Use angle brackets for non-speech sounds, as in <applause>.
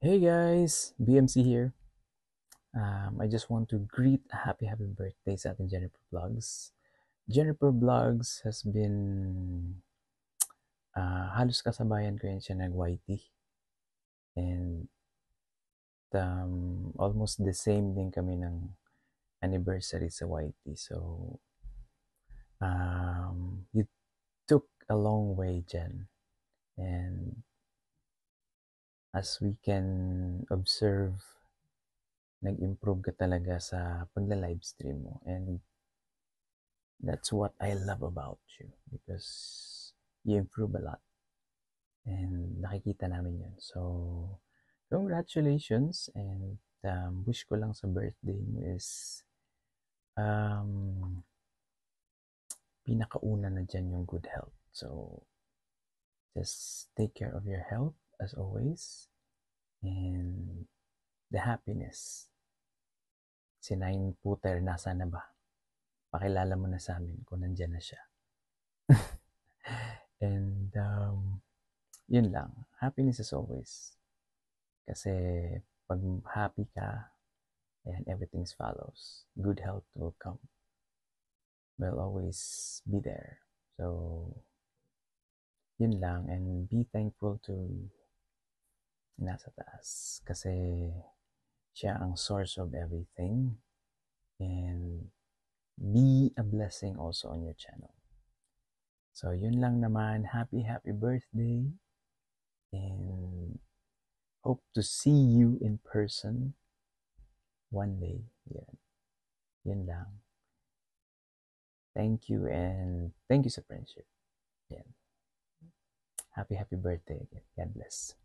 Hey guys, BMC here. Um, I just want to greet a happy happy birthday sa ating Jennifer Vlogs. Jennifer Vlogs has been uh, halos kasabayan ko yan siya nag-YT. And um, almost the same din kami ng anniversary sa YT. So, um, you took a long way, Jen. And as we can observe, nag-improve ka talaga sa pagla livestream mo. And that's what I love about you because you improve a lot. And nakikita namin yun. So, congratulations and um, wish ko lang sa birthday mo is um, pinakauna na dyan yung good health. So, just take care of your health as always, and the happiness. Si Nine Puter, nasa na ba? Pakilala mo na sa amin kung nandyan na siya. <laughs> and um, yun lang. Happiness as always. Kasi pag happy ka, and everything follows. Good health will come. Will always be there. So, yun lang. And be thankful to nasa taas kasi siya ang source of everything and be a blessing also on your channel. So yun lang naman, happy happy birthday and hope to see you in person one day. Yan. Yun lang. Thank you and thank you sa friendship. Yan. Happy happy birthday again. God bless.